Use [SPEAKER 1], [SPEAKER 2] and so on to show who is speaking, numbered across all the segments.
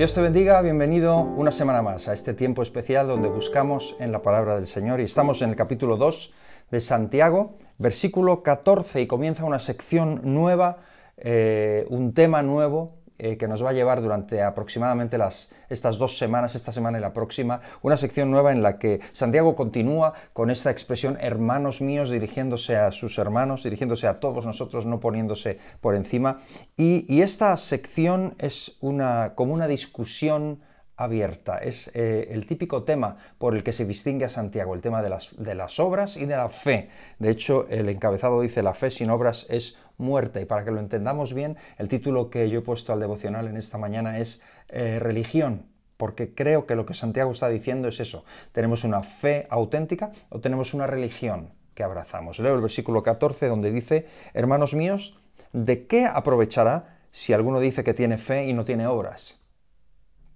[SPEAKER 1] Dios te bendiga, bienvenido una semana más a este tiempo especial donde buscamos en la palabra del Señor y estamos en el capítulo 2 de Santiago, versículo 14 y comienza una sección nueva, eh, un tema nuevo eh, que nos va a llevar durante aproximadamente las, estas dos semanas, esta semana y la próxima, una sección nueva en la que Santiago continúa con esta expresión hermanos míos dirigiéndose a sus hermanos, dirigiéndose a todos nosotros, no poniéndose por encima. Y, esta sección es una, como una discusión abierta. Es eh, el típico tema por el que se distingue a Santiago, el tema de las, de las obras y de la fe. De hecho, el encabezado dice la fe sin obras es muerte. Y para que lo entendamos bien, el título que yo he puesto al devocional en esta mañana es eh, religión, porque creo que lo que Santiago está diciendo es eso. Tenemos una fe auténtica o tenemos una religión que abrazamos. Leo el versículo 14 donde dice, hermanos míos, ¿de qué aprovechará si alguno dice que tiene fe y no tiene obras?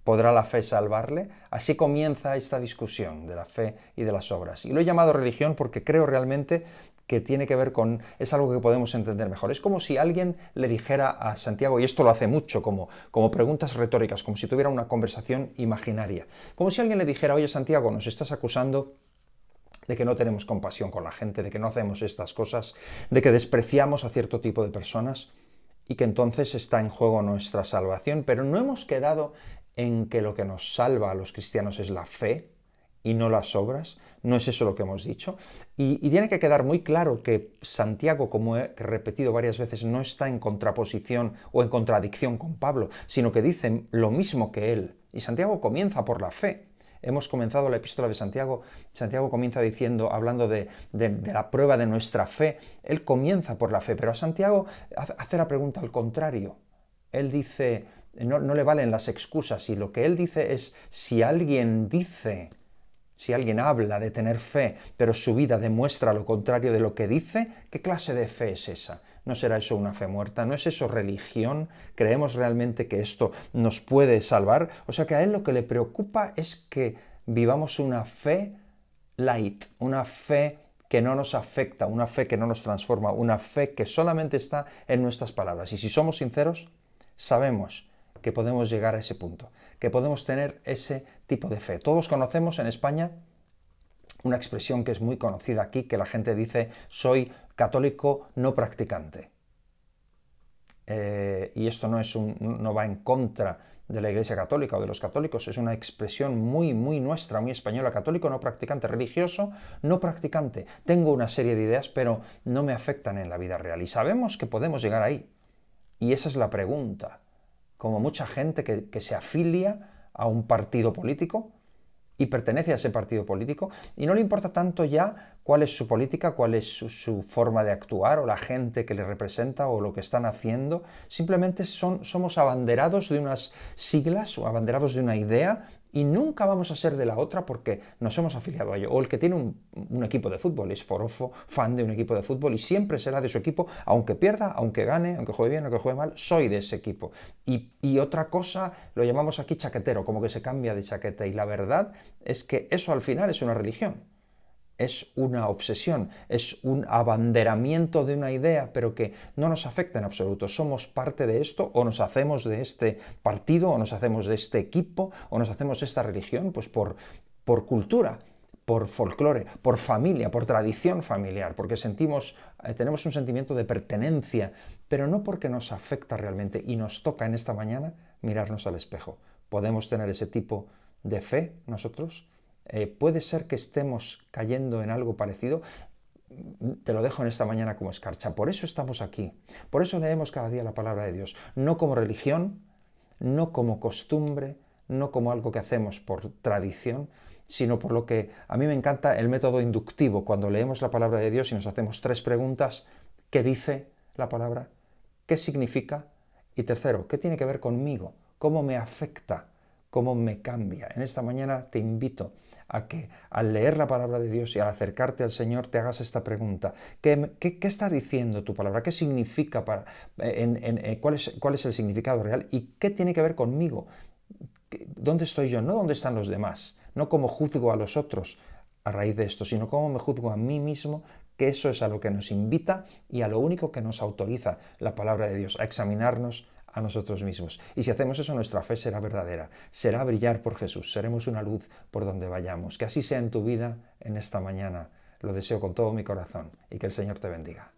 [SPEAKER 1] ¿Podrá la fe salvarle? Así comienza esta discusión de la fe y de las obras. Y lo he llamado religión porque creo realmente que tiene que ver con, es algo que podemos entender mejor. Es como si alguien le dijera a Santiago, y esto lo hace mucho, como, como preguntas retóricas, como si tuviera una conversación imaginaria, como si alguien le dijera, oye Santiago, nos estás acusando de que no tenemos compasión con la gente, de que no hacemos estas cosas, de que despreciamos a cierto tipo de personas y que entonces está en juego nuestra salvación, pero no hemos quedado en que lo que nos salva a los cristianos es la fe y no las obras. No es eso lo que hemos dicho. Y, tiene que quedar muy claro que Santiago, como he repetido varias veces, no está en contraposición o en contradicción con Pablo, sino que dice lo mismo que él. Y Santiago comienza por la fe, hemos comenzado la epístola de Santiago. Santiago comienza diciendo, hablando de, de, la prueba de nuestra fe. Él comienza por la fe, pero a Santiago hace la pregunta al contrario. Él dice, no, le valen las excusas. Y lo que él dice es, si alguien dice, si alguien habla de tener fe, pero su vida demuestra lo contrario de lo que dice, ¿qué clase de fe es esa? ¿No será eso una fe muerta? ¿No es eso religión? ¿Creemos realmente que esto nos puede salvar? O sea que a él lo que le preocupa es que vivamos una fe light, una fe que no nos afecta, una fe que no nos transforma, una fe que solamente está en nuestras palabras. Y si somos sinceros, sabemos que podemos llegar a ese punto, que podemos tener ese tipo de fe. Todos conocemos en España una expresión que es muy conocida aquí, que la gente dice, soy católico no practicante. Eh, y esto no, es un, no va en contra de la Iglesia Católica o de los católicos, es una expresión muy, muy nuestra, muy española, católico no practicante, religioso no practicante. Tengo una serie de ideas, pero no me afectan en la vida real. Y sabemos que podemos llegar ahí. Y esa es la pregunta como mucha gente que, se afilia a un partido político y pertenece a ese partido político y no le importa tanto ya cuál es su política, cuál es su, su, forma de actuar o la gente que le representa o lo que están haciendo, simplemente son, somos abanderados de unas siglas o abanderados de una idea y nunca vamos a ser de la otra porque nos hemos afiliado a ello. O el que tiene un, equipo de fútbol es forofo, fan de un equipo de fútbol y siempre será de su equipo, aunque pierda, aunque gane, aunque juegue bien, aunque juegue mal, soy de ese equipo. Y, y otra cosa lo llamamos aquí chaquetero, como que se cambia de chaqueta. Y la verdad es que eso al final es una religión es una obsesión, es un abanderamiento de una idea, pero que no nos afecta en absoluto. Somos parte de esto o nos hacemos de este partido o nos hacemos de este equipo o nos hacemos de esta religión, pues por, cultura por folclore, por familia, por tradición familiar, porque sentimos, eh, tenemos un sentimiento de pertenencia, pero no porque nos afecta realmente y nos toca en esta mañana mirarnos al espejo. ¿Podemos tener ese tipo de fe nosotros? Eh, ¿Puede ser que estemos cayendo en algo parecido? Te lo dejo en esta mañana como escarcha. Por eso estamos aquí. Por eso leemos cada día la palabra de Dios. No como religión, no como costumbre, no como algo que hacemos por tradición, sino por lo que a mí me encanta el método inductivo, cuando leemos la palabra de Dios y nos hacemos tres preguntas, ¿qué dice la palabra? ¿Qué significa? Y tercero, ¿qué tiene que ver conmigo? ¿Cómo me afecta? ¿Cómo me cambia? En esta mañana te invito a que al leer la palabra de Dios y al acercarte al Señor te hagas esta pregunta. ¿Qué, está diciendo tu palabra? ¿Qué significa para, en, eh, cuál, es, cuál es el significado real? ¿Y qué tiene que ver conmigo? ¿Dónde estoy yo? No dónde están los demás. No como juzgo a los otros a raíz de esto, sino cómo me juzgo a mí mismo que eso es a lo que nos invita y a lo único que nos autoriza la palabra de Dios, a examinarnos a nosotros mismos. Y si hacemos eso, nuestra fe será verdadera, será brillar por Jesús, seremos una luz por donde vayamos. Que así sea en tu vida en esta mañana. Lo deseo con todo mi corazón y que el Señor te bendiga.